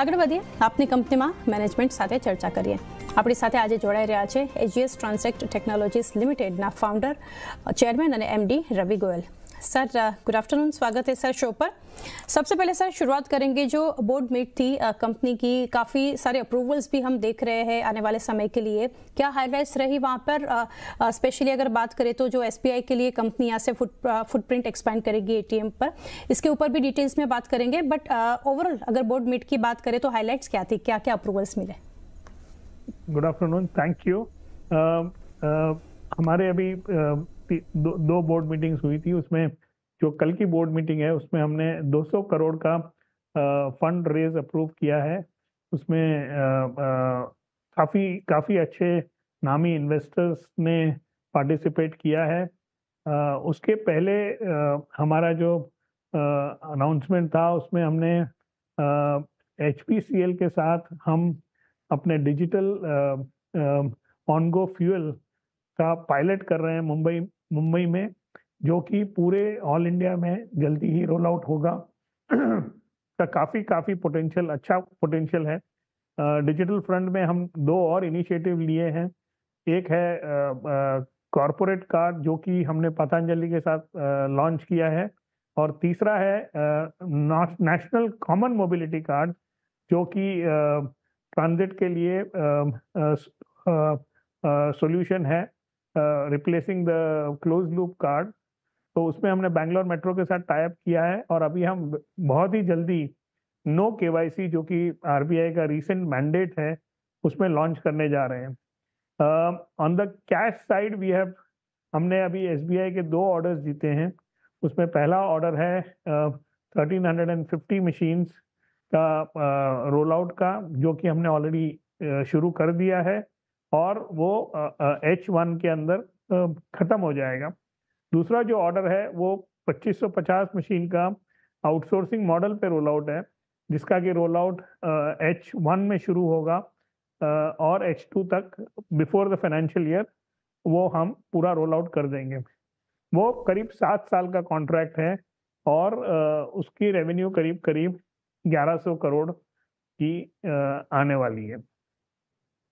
આગળ વધીએ આપની કંપનીમાં મેનેજમેન્ટ સાથે ચર્ચા કરીએ આપણી સાથે આજે જોડાઈ રહ્યા છે એજીએસ ટ્રાન્સેક્ટ ટેકનોલોજીસ લિમિટેડના ફાઉન્ડર ચેરમેન અને MD Ravi Goyal sir good afternoon स्वागत है सर शो पर सबसे पहले सर शुरुआत करेंगे जो बोर्ड मीट थी कंपनी की काफ़ी सारे अप्रूवल्स भी हम देख रहे हैं आने वाले समय के लिए क्या हाईलाइट्स रही वहाँ पर स्पेशली अगर बात करें तो जो एस के लिए कंपनी यहाँ से फुट फुटप्रिंट एक्सपैंड करेगी ए पर इसके ऊपर भी डिटेल्स में बात करेंगे बट ओवरऑल अगर बोर्ड मीट की बात करें तो हाईलाइट्स क्या थी क्या क्या अप्रूवल्स मिले गुड आफ्टरनून थैंक यू हमारे अभी uh, दो, दो बोर्ड मीटिंग्स हुई थी उसमें जो कल की बोर्ड मीटिंग है उसमें हमने 200 करोड़ का फंड रेज अप्रूव किया है उसमें काफ़ी काफ़ी अच्छे नामी इन्वेस्टर्स ने पार्टिसिपेट किया है आ, उसके पहले आ, हमारा जो अनाउंसमेंट था उसमें हमने एच के साथ हम अपने डिजिटल ऑनगो फ्यूल का पायलट कर रहे हैं मुंबई मुंबई में जो कि पूरे ऑल इंडिया में जल्दी ही रोल आउट होगा तो काफ़ी काफ़ी पोटेंशियल अच्छा पोटेंशियल है डिजिटल फ्रंट में हम दो और इनिशिएटिव लिए हैं एक है कॉरपोरेट कार्ड जो कि हमने पतंजलि के साथ लॉन्च किया है और तीसरा है नेशनल कॉमन मोबिलिटी कार्ड जो कि ट्रांजिट के लिए सॉल्यूशन है replacing the close loop card तो उसमें हमने बैंगलोर मेट्रो के साथ टाइप किया है और अभी हम बहुत ही जल्दी नो के जो कि आर का रिसेंट मैंडेट है उसमें लॉन्च करने जा रहे हैं on the cash side we have हमने अभी एस के दो ऑर्डर्स जीते हैं उसमें पहला ऑर्डर है thirteen hundred and fifty machines का रोल uh, आउट का जो कि हमने ऑलरेडी uh, शुरू कर दिया है और वो एच वन के अंदर ख़त्म हो जाएगा दूसरा जो ऑर्डर है वो 2550 मशीन का आउटसोर्सिंग मॉडल पे रोल आउट है जिसका कि रोल आउट एच वन में शुरू होगा और एच टू तक बिफोर द फाइनेंशियल ईयर वो हम पूरा रोल आउट कर देंगे वो करीब सात साल का कॉन्ट्रैक्ट है और उसकी रेवेन्यू करीब करीब 1100 करोड़ की आने वाली है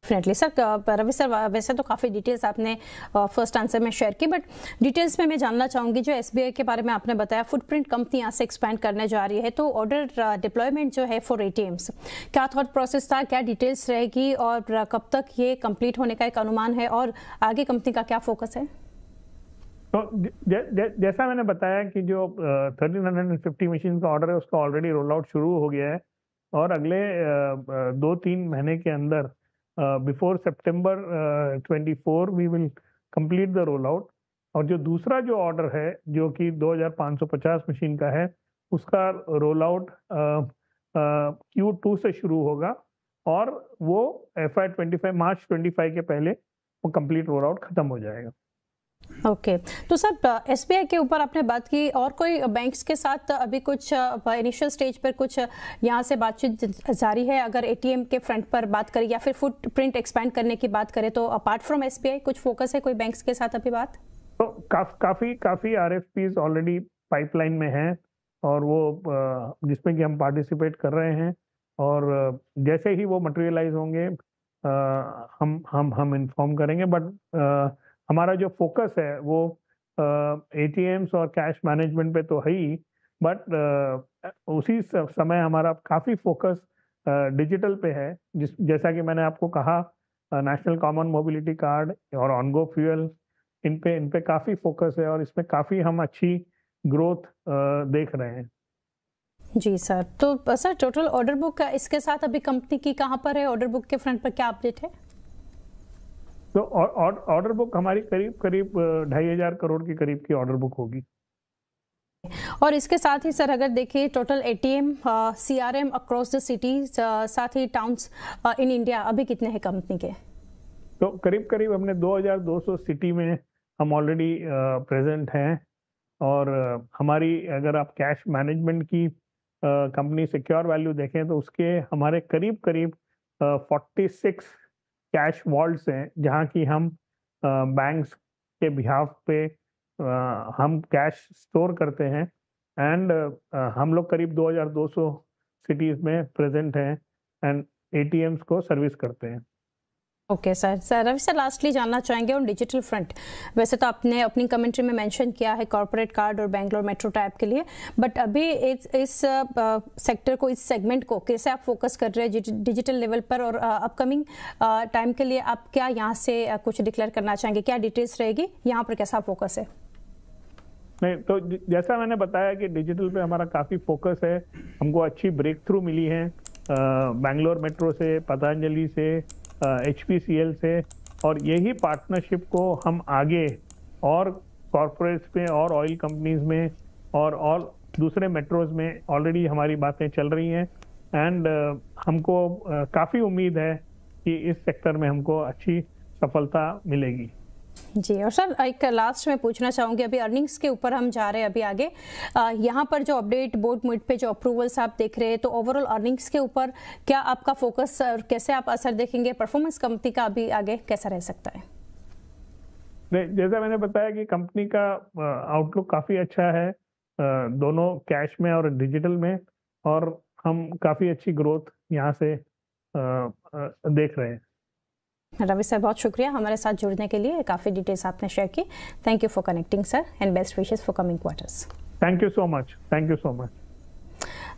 definitely uh, sir Ravi sir वैसे तो काफ़ी डिटेल्स आपने फर्स्ट uh, आंसर में शेयर की बट डिटेल्स में मैं जानना चाहूँगी जो एस के बारे में आपने बताया फुटप्रिंट कंपनी यहाँ से एक्सपैंड करने जा रही है तो ऑर्डर डिप्लॉयमेंट uh, जो है फॉर ए क्या थॉट प्रोसेस था क्या डिटेल्स रहेगी और कब तक ये कम्प्लीट होने का एक अनुमान है और आगे कंपनी का क्या फोकस है तो जैसा मैंने बताया कि जो थर्टीन हंड्रेड फिफ्टी मशीन का ऑर्डर है उसका ऑलरेडी रोल आउट शुरू हो गया है और अगले दो तीन महीने के अंदर before September twenty four we will complete the roll out और जो दूसरा जो ऑर्डर है जो कि 2550 मशीन का है उसका रोल आउट क्यू टू से शुरू होगा और वो F I twenty five March twenty five के पहले वो कंप्लीट रोल आउट खत्म हो जाएगा ओके okay. तो सर एस के ऊपर आपने बात की और कोई बैंक्स के साथ अभी कुछ इनिशियल स्टेज पर कुछ यहाँ से बातचीत जारी है अगर एटीएम के फ्रंट पर बात करें या फिर फुटप्रिंट एक्सपैंड करने की बात करें तो अपार्ट फ्रॉम एस कुछ फोकस है कोई बैंक्स के साथ अभी बात तो काफ, काफी काफी आर ऑलरेडी पाइपलाइन में है और वो जिसमें कि हम पार्टिसिपेट कर रहे हैं और जैसे ही वो मटेरियलाइज होंगे हम हम हम इन्फॉर्म करेंगे बट आ, हमारा जो फोकस है वो ए और कैश मैनेजमेंट पे तो है ही बट उसी समय हमारा काफ़ी फोकस डिजिटल पे है जिस जैसा कि मैंने आपको कहा नेशनल कॉमन मोबिलिटी कार्ड और ऑनगो फ्यूल इन पे इन पे काफ़ी फोकस है और इसमें काफ़ी हम अच्छी ग्रोथ देख रहे हैं जी सर तो सर टोटल ऑर्डर बुक इसके साथ अभी कंपनी की कहाँ पर है ऑर्डर बुक के फ्रंट पर क्या अपडेट है तो ऑर्डर बुक हमारी करीब करीब ढाई हजार करोड़ के करीब की ऑर्डर बुक होगी और इसके साथ ही सर अगर देखिए total ATM CRM across the city साथ ही टाउन्स इन इंडिया अभी कितने हैं कंपनी के तो करीब करीब हमने 2200 सिटी में हम ऑलरेडी प्रेजेंट हैं और हमारी अगर आप कैश मैनेजमेंट की कंपनी सिक्योर वैल्यू देखें तो उसके हमारे करीब करीब 46 कैश वॉल्ट हैं जहाँ की हम बैंक्स के बिहाफ पे हम कैश स्टोर करते हैं एंड हम लोग करीब 2200 सिटीज़ में प्रेजेंट हैं एंड एटीएम्स को सर्विस करते हैं okay sir sir Ravi sir lastly जानना चाहेंगे ऑन डिजिटल फ्रंट वैसे तो आपने अपनी कमेंट्री में मेंशन किया है कॉरपोरेट कार्ड और बैंगलोर मेट्रो टाइप के लिए बट अभी इस इस सेक्टर को इस सेगमेंट को कैसे आप फोकस कर रहे हैं डिजिटल लेवल पर और अपकमिंग टाइम के लिए आप क्या यहाँ से कुछ डिक्लेयर करना चाहेंगे क्या डिटेल्स रहेगी यहाँ पर कैसा फोकस है नहीं तो जैसा मैंने बताया कि डिजिटल पे हमारा काफ़ी फोकस है हमको अच्छी ब्रेक थ्रू मिली है बैंगलोर मेट्रो से पतंजलि से एच से और यही पार्टनरशिप को हम आगे और कॉरपोरेट्स में और ऑयल कंपनीज में और और दूसरे मेट्रोज में ऑलरेडी हमारी बातें चल रही हैं एंड uh, हमको uh, काफ़ी उम्मीद है कि इस सेक्टर में हमको अच्छी सफलता मिलेगी जी और सर एक लास्ट में पूछना चाहूँगी अभी अर्निंग्स के ऊपर हम जा रहे हैं अभी आगे यहाँ पर जो अपडेट बोर्ड मिट पे जो अप्रूवल्स आप देख रहे हैं तो ओवरऑल अर्निंग्स के ऊपर क्या आपका फोकस और कैसे आप असर देखेंगे परफॉर्मेंस कंपनी का अभी आगे कैसा रह सकता है नहीं जैसा मैंने बताया कि कंपनी का आउटलुक काफ़ी अच्छा है दोनों कैश में और डिजिटल में और हम काफ़ी अच्छी ग्रोथ यहाँ से देख रहे हैं रवि सर बहुत शुक्रिया हमारे साथ जुड़ने के लिए काफ़ी डिटेल्स आपने शेयर की thank you for connecting sir and best wishes for coming quarters thank you so much thank you so much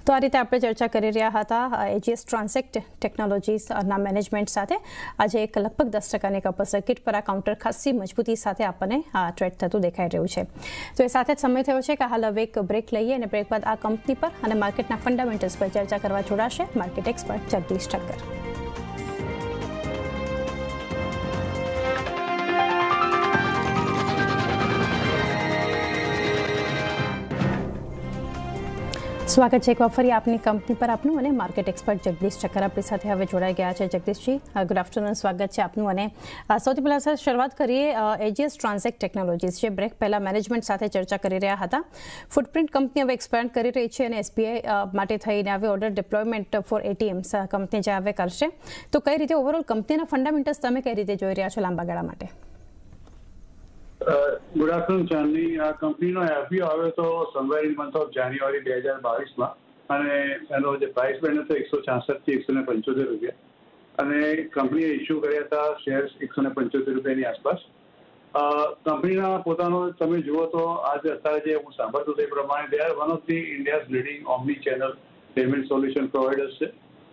તો આ રીતે આપણે ચર્ચા કરી રહ્યા હતા એજીએસ ટ્રાન્સેક્ટ ટેકનોલોજીસના મેનેજમેન્ટ સાથે આજે એક લગભગ દસ ટકાની કપર સર્કિટ પર આ કાઉન્ટર ખાસી મજબૂતી સાથે આપણને ટ્રેડ થતું દેખાઈ રહ્યું છે તો એ સાથે જ સમય થયો છે કે હાલ હવે એક બ્રેક લઈએ અને બ્રેક બાદ આ કંપની પર અને માર્કેટના ફંડામેન્ટલ્સ પર ચર્ચા કરવા જોડાશે માર્કેટ એક્સપર્ટ જગદીશ ઠક્કર સ્વાગત છે એક વાર ફરી આપની કંપની પર આપનું અને માર્કેટ એક્સપર્ટ જગદીશ ચક્કર આપણી સાથે હવે જોડાઈ ગયા છે જગદીશજી ગુડ આફ્ટરનૂન સ્વાગત છે આપનું અને સૌથી પહેલાં સર શરૂઆત કરીએ એજીએસ ટ્રાન્સેક્ટ ટેકનોલોજીસ જે બ્રેક પહેલાં મેનેજમેન્ટ સાથે ચર્ચા કરી રહ્યા હતા ફૂટપ્રિન્ટ કંપની હવે એક્સપેન્ડ કરી રહી છે અને એસબીઆઈ માટે થઈને હવે order deployment for ATMs company જે હવે કરશે તો કઈ રીતે ઓવરઓલ કંપનીના ફંડામેન્ટલ્સ તમે કઈ રીતે જોઈ રહ્યા છો લાંબા ગાળા માટે ગુડ આફ્ટરનૂન ચાંદની આ કંપનીનો એફબીઓ આવ્યો તો somewhere in month of January બે હજાર બાવીસમાં અને એનો જે પ્રાઇસ બેન્ડ હતો એકસો છાસઠથી એકસો ને પંચોતેર રૂપિયા અને કંપનીએ ઇસ્યુ કર્યા હતા શેર્સ એકસો ને પંચોતેર રૂપિયાની આસપાસ કંપનીના પોતાનો તમે જુઓ તો આજે અત્યારે જે હું સાંભળતો તે પ્રમાણે they are one of the India's leading omni channel payment solution providers છે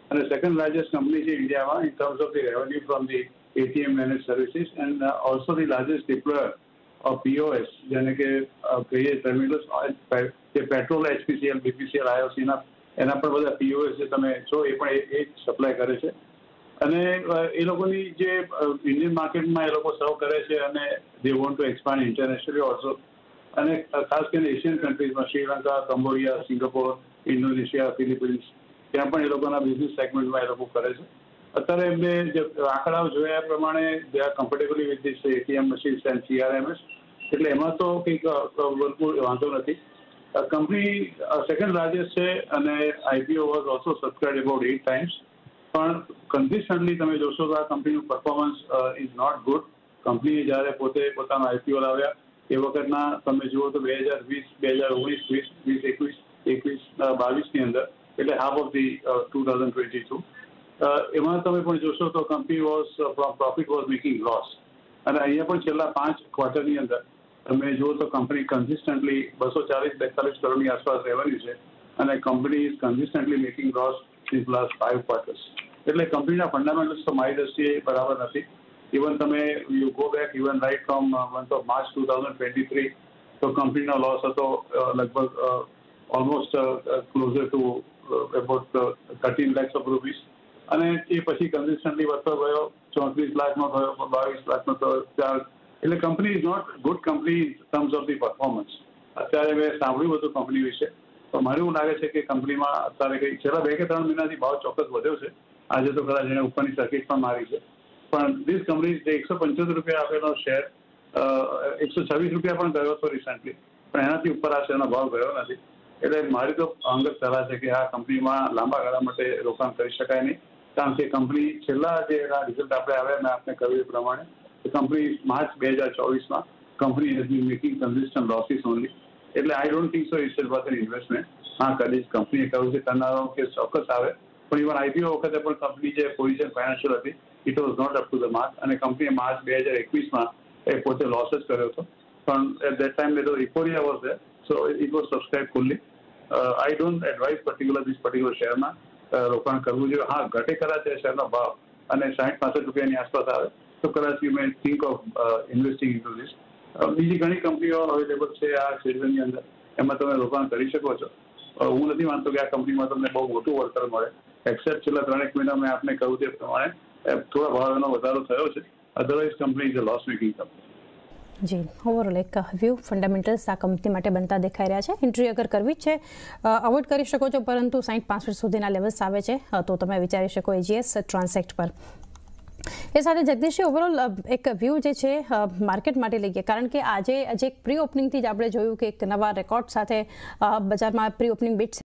અને સેકન્ડ લાર્જેસ્ટ કંપની છે ઇન્ડિયામાં in terms of the revenue from the ATM manage services and also the largest deployer POS જેને કે કહીએ terminals જે petrol HPCL BPCL આઈઓસીના એના પણ બધા પીઓએસ જે તમે છો એ પણ એ જ સપ્લાય કરે છે અને એ લોકોની જે ઇન્ડિયન માર્કેટમાં એ લોકો સર્વ કરે છે અને they want to expand internationally also અને ખાસ કરીને એશિયન કન્ટ્રીઝમાં Sri Lanka Cambodia Singapore Indonesia Philippines ત્યાં પણ એ લોકોના બિઝનેસ સેગમેન્ટમાં એ લોકો કરે છે અત્યારે એમને જે આંકડાઓ જોયા પ્રમાણે they comfortably with this ATM machine and CRMs એટલે એમાં તો કંઈક બિલકુલ વાંધો નથી કંપની સેકન્ડ લાર્જેસ્ટ છે અને IPO was also subscribe about eight times પણ કન્સિસ્ટન્ટલી તમે જોશો તો આ કંપનીનું પરફોર્મન્સ ઇઝ નોટ ગુડ કંપનીએ જ્યારે પોતે પોતાનો આઈપીઓ લાવ્યા એ વખતના તમે જુઓ તો બે હજાર વીસ બે હજાર ઓગણીસ વીસ વીસ એકવીસ એકવીસ બાવીસની અંદર એટલે half of the two thousand twenty two એમાં તમે પણ જોશો તો company was from profit was making loss અને અહીંયા પણ છેલ્લા પાંચ ક્વાર્ટરની અંદર તમે જુઓ તો કંપની કન્સિસ્ટન્ટલી બસો ચાલીસ બેતાલીસ કરોડની આસપાસ રહેવાની છે અને company is consistently making loss in last five quarters એટલે કંપનીના ફંડામેન્ટલ્સ તો મારી દ્રષ્ટિએ બરાબર નથી ઇવન તમે you go back even right from month of March two thousand twenty three તો કંપનીનો લોસ હતો લગભગ almost closer to about thirteen lakhs of rupees અને એ પછી કન્સિસ્ટન્ટલી વધતો ગયો ચોત્રીસ લાખનો થયો બાવીસ લાખનો થયો ચાર એટલે company is not good company in terms of the performance અત્યારે મેં સાંભળ્યું હતું કંપની વિશે તો મને એવું લાગે છે કે કંપનીમાં અત્યારે કંઈ છેલ્લા બે કે ત્રણ મહિનાથી ભાવ ચોક્કસ વધ્યો છે આજે તો કદાચ એને ઉપરની સર્કિટ પણ મારી છે પણ ધીસ કંપની જે એકસો પંચોતેર રૂપિયા આપેલો શેર એકસો છવ્વીસ રૂપિયા પણ ગયો હતો રિસન્ટલી પણ એનાથી ઉપર આ શેરનો ભાવ ગયો નથી એટલે મારી તો અંગત સલાહ છે કે આ કંપનીમાં લાંબા ગાળા માટે રોકાણ કરી શકાય નહીં કારણ કે કંપની છેલ્લા જે એના રિઝલ્ટ આપણે આવ્યા મેં આપને કહ્યું એ પ્રમાણે કંપની માર્ચ બે હજાર ચોવીસમાં company has been making consistent losses only એટલે I don't think so it's worth an investment હા કદી કંપનીએ કહ્યું છે ટર્નઆરો કે ચોક્કસ આવે પણ ઇવન આઈપીઓ વખતે પણ કંપની જે પોઝિશન ફાઇનાન્શિયલ હતી it was not up to the mark અને કંપનીએ માર્ચ બે હજાર એકવીસમાં એ પોતે લોસ જ કર્યો હતો પણ એટ દેટ ટાઈમ લીધો euphoria was there so it was subscribe fully I don't advise particular this particular શેરમાં રોકાણ કરવું જોઈએ હા ઘટે કદાચ એ શેરનો ભાવ અને સાઠ પાસઠ રૂપિયાની આસપાસ આવે તો કદાચ you may think of investing in to this બીજી ઘણી કંપનીઓ અવેલેબલ છે આ ક્ષેત્રની અંદર એમાં તમે રોકાણ કરી શકો છો હું નથી માનતો કે આ કંપનીમાં તમને બહુ મોટું વળતર મળે એક્સેપ્ટ છેલ્લા ત્રણેક મહિના મેં આપને કહ્યું તે પ્રમાણે થોડા ભાવનો વધારો થયો છે otherwise company is a loss making company જી ઓવરઓલ કે કેપ્યુ ફંડામેન્ટલ્સ આ કંપની માટે બનતા દેખાઈ રહ્યા છે એન્ટ્રી અગર કરવી છે અવર્ડ કરી શકો છો પરંતુ 60 55 સુધીના લેવલ્સ આવે છે તો તમે વિચારી શકો જેસ ટ્રાન્સેક્ટ પર એસાથે જદિશ ઓવરઓલ એક વ્યૂ જે છે માર્કેટ માટે લઈ ગયા કારણ કે આજે જ એક પ્રી ઓપનિંગ થી જ આપણે જોયું કે એક નવા રેકોર્ડ સાથે બજારમાં પ્રી ઓપનિંગ બીટ